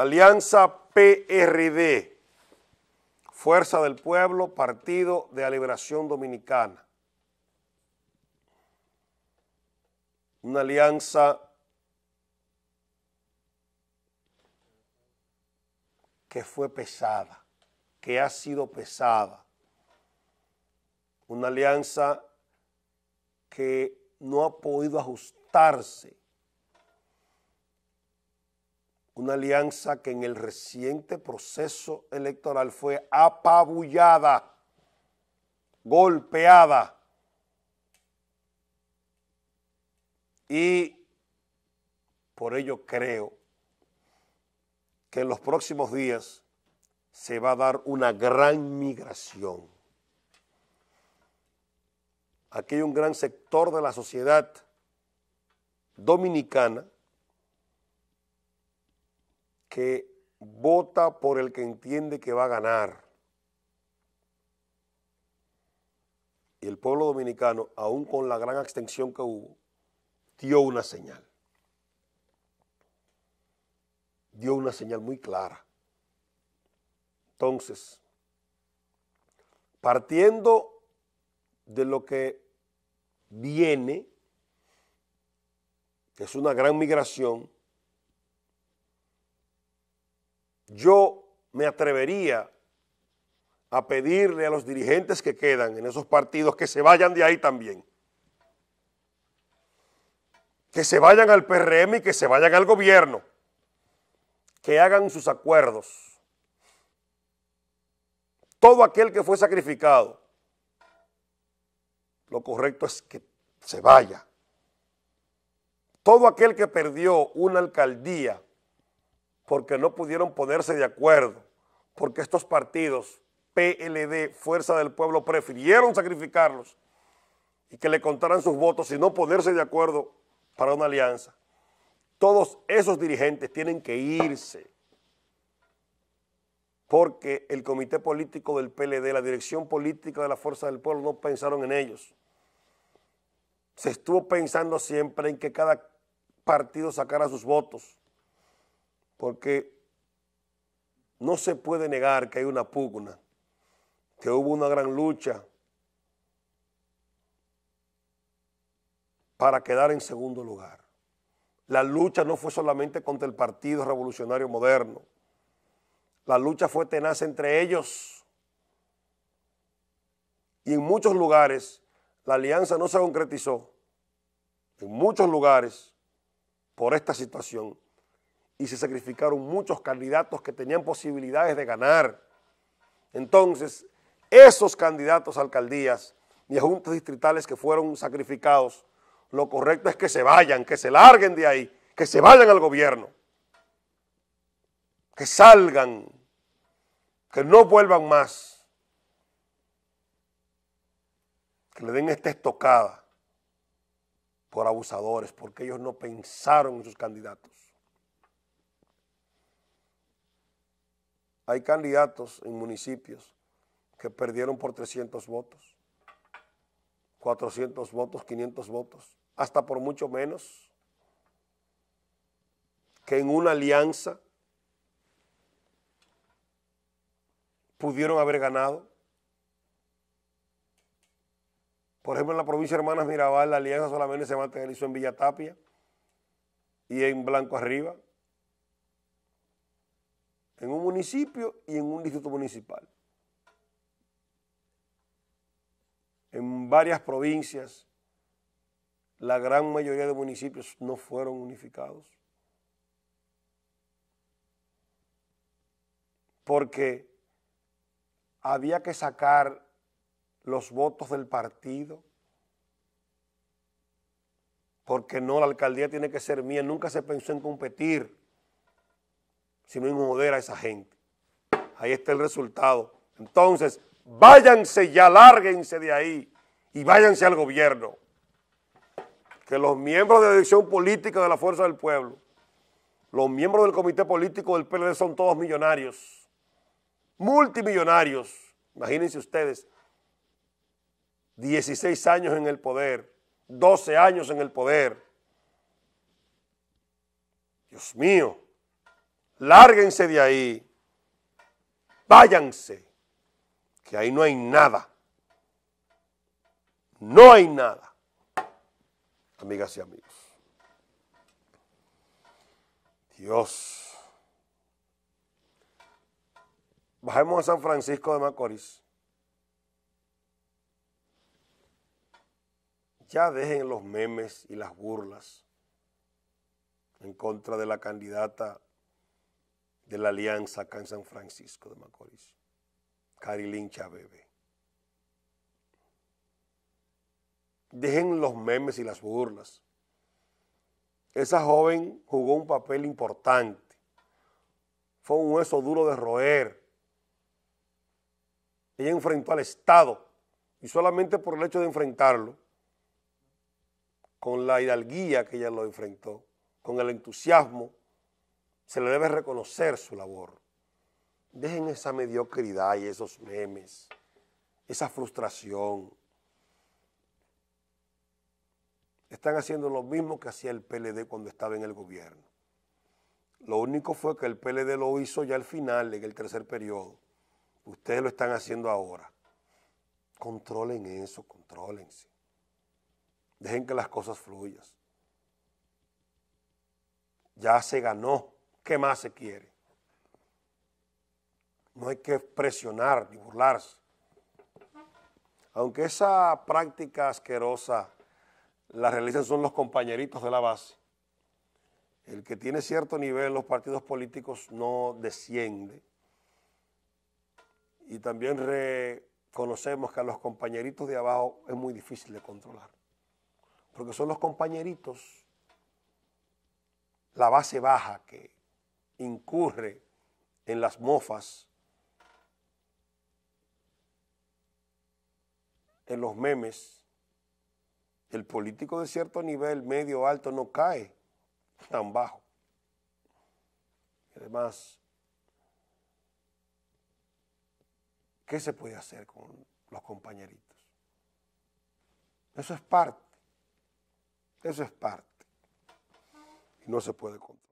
Alianza PRD, Fuerza del Pueblo, Partido de la Liberación Dominicana. Una alianza que fue pesada, que ha sido pesada. Una alianza que no ha podido ajustarse una alianza que en el reciente proceso electoral fue apabullada, golpeada y por ello creo que en los próximos días se va a dar una gran migración. Aquí hay un gran sector de la sociedad dominicana que vota por el que entiende que va a ganar. Y el pueblo dominicano, aún con la gran abstención que hubo, dio una señal. Dio una señal muy clara. Entonces, partiendo de lo que viene, que es una gran migración, yo me atrevería a pedirle a los dirigentes que quedan en esos partidos que se vayan de ahí también. Que se vayan al PRM y que se vayan al gobierno. Que hagan sus acuerdos. Todo aquel que fue sacrificado, lo correcto es que se vaya. Todo aquel que perdió una alcaldía porque no pudieron ponerse de acuerdo, porque estos partidos, PLD, Fuerza del Pueblo, prefirieron sacrificarlos y que le contaran sus votos y no ponerse de acuerdo para una alianza. Todos esos dirigentes tienen que irse porque el comité político del PLD, la dirección política de la Fuerza del Pueblo no pensaron en ellos. Se estuvo pensando siempre en que cada partido sacara sus votos porque no se puede negar que hay una pugna, que hubo una gran lucha para quedar en segundo lugar. La lucha no fue solamente contra el Partido Revolucionario Moderno, la lucha fue tenaz entre ellos. Y en muchos lugares la alianza no se concretizó. En muchos lugares por esta situación y se sacrificaron muchos candidatos que tenían posibilidades de ganar. Entonces, esos candidatos a alcaldías y a distritales que fueron sacrificados, lo correcto es que se vayan, que se larguen de ahí, que se vayan al gobierno, que salgan, que no vuelvan más, que le den esta estocada por abusadores, porque ellos no pensaron en sus candidatos. Hay candidatos en municipios que perdieron por 300 votos, 400 votos, 500 votos, hasta por mucho menos que en una alianza pudieron haber ganado. Por ejemplo, en la provincia de Hermanas Mirabal, la alianza solamente se materializó en Villatapia y en Blanco Arriba, en un municipio y en un distrito municipal. En varias provincias, la gran mayoría de municipios no fueron unificados. Porque había que sacar los votos del partido, porque no, la alcaldía tiene que ser mía, nunca se pensó en competir sino inmoder a esa gente. Ahí está el resultado. Entonces, váyanse ya, lárguense de ahí y váyanse al gobierno. Que los miembros de la dirección política de la Fuerza del Pueblo, los miembros del comité político del PLD son todos millonarios, multimillonarios. Imagínense ustedes, 16 años en el poder, 12 años en el poder. Dios mío. Lárguense de ahí. Váyanse. Que ahí no hay nada. No hay nada. Amigas y amigos. Dios. Bajemos a San Francisco de Macorís. Ya dejen los memes y las burlas en contra de la candidata de la Alianza acá en San Francisco de Macorís, Carilín Chabebe. Dejen los memes y las burlas. Esa joven jugó un papel importante. Fue un hueso duro de roer. Ella enfrentó al Estado y solamente por el hecho de enfrentarlo, con la hidalguía que ella lo enfrentó, con el entusiasmo se le debe reconocer su labor. Dejen esa mediocridad y esos memes, esa frustración. Están haciendo lo mismo que hacía el PLD cuando estaba en el gobierno. Lo único fue que el PLD lo hizo ya al final, en el tercer periodo. Ustedes lo están haciendo ahora. Controlen eso, contrólense. Dejen que las cosas fluyan. Ya se ganó ¿Qué más se quiere? No hay que presionar ni burlarse. Aunque esa práctica asquerosa la realizan son los compañeritos de la base, el que tiene cierto nivel en los partidos políticos no desciende. Y también reconocemos que a los compañeritos de abajo es muy difícil de controlar. Porque son los compañeritos, la base baja que incurre en las mofas, en los memes, el político de cierto nivel, medio, alto, no cae tan bajo. Además, ¿qué se puede hacer con los compañeritos? Eso es parte, eso es parte, y no se puede contar.